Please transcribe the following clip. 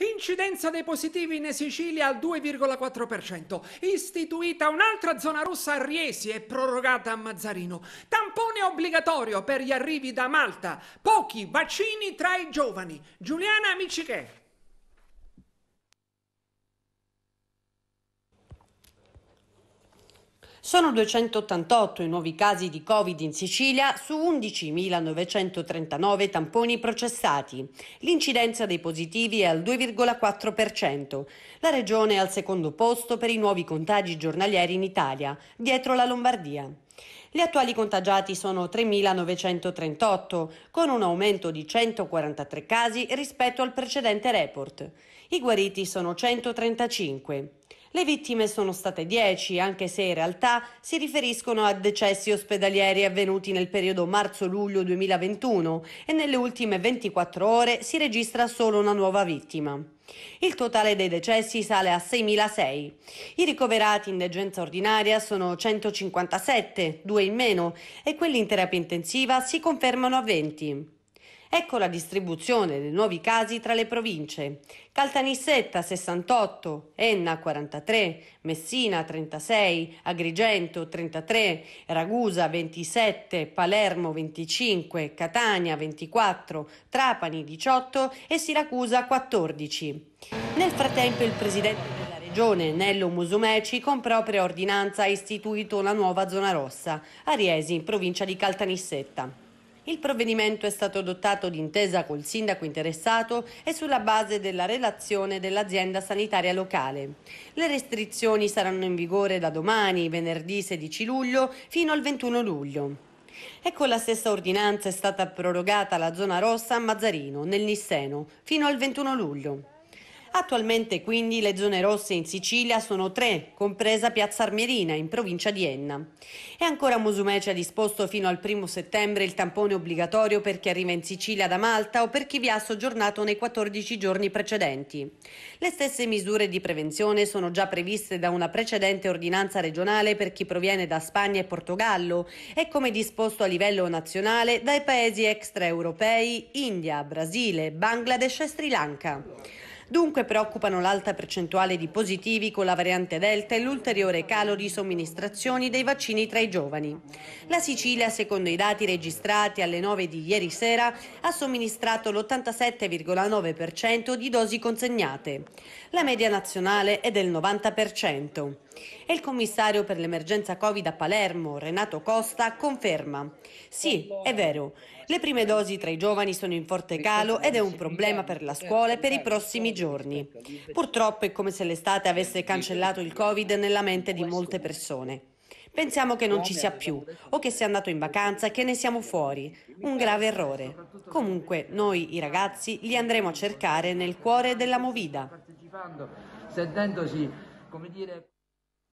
Incidenza dei positivi in Sicilia al 2,4%. Istituita un'altra zona rossa a Riesi e prorogata a Mazzarino. Tampone obbligatorio per gli arrivi da Malta. Pochi vaccini tra i giovani. Giuliana Micichè. Sono 288 i nuovi casi di Covid in Sicilia su 11.939 tamponi processati. L'incidenza dei positivi è al 2,4%. La regione è al secondo posto per i nuovi contagi giornalieri in Italia, dietro la Lombardia. Gli attuali contagiati sono 3.938, con un aumento di 143 casi rispetto al precedente report. I guariti sono 135. Le vittime sono state 10, anche se in realtà si riferiscono a decessi ospedalieri avvenuti nel periodo marzo-luglio 2021 e nelle ultime 24 ore si registra solo una nuova vittima. Il totale dei decessi sale a 6.006. I ricoverati in degenza ordinaria sono 157, due in meno, e quelli in terapia intensiva si confermano a 20. Ecco la distribuzione dei nuovi casi tra le province. Caltanissetta 68, Enna 43, Messina 36, Agrigento 33, Ragusa 27, Palermo 25, Catania 24, Trapani 18 e Siracusa 14. Nel frattempo il presidente della Regione Nello Musumeci con propria ordinanza ha istituito la nuova zona rossa a Riesi, in provincia di Caltanissetta. Il provvedimento è stato adottato d'intesa col sindaco interessato e sulla base della relazione dell'azienda sanitaria locale. Le restrizioni saranno in vigore da domani, venerdì 16 luglio, fino al 21 luglio. E con la stessa ordinanza è stata prorogata la zona rossa a Mazzarino, nel Nisseno, fino al 21 luglio. Attualmente quindi le zone rosse in Sicilia sono tre, compresa Piazza Armerina in provincia di Enna. E ancora Musumeci ha disposto fino al 1 settembre il tampone obbligatorio per chi arriva in Sicilia da Malta o per chi vi ha soggiornato nei 14 giorni precedenti. Le stesse misure di prevenzione sono già previste da una precedente ordinanza regionale per chi proviene da Spagna e Portogallo e come disposto a livello nazionale dai paesi extraeuropei India, Brasile, Bangladesh e Sri Lanka. Dunque preoccupano l'alta percentuale di positivi con la variante Delta e l'ulteriore calo di somministrazioni dei vaccini tra i giovani. La Sicilia, secondo i dati registrati alle 9 di ieri sera, ha somministrato l'87,9% di dosi consegnate. La media nazionale è del 90%. E il commissario per l'emergenza Covid a Palermo, Renato Costa, conferma. Sì, è vero, le prime dosi tra i giovani sono in forte calo ed è un problema per la scuola e per i prossimi giorni. Purtroppo è come se l'estate avesse cancellato il Covid nella mente di molte persone. Pensiamo che non ci sia più o che sia andato in vacanza e che ne siamo fuori. Un grave errore. Comunque noi, i ragazzi, li andremo a cercare nel cuore della Movida. Sentendosi, come dire...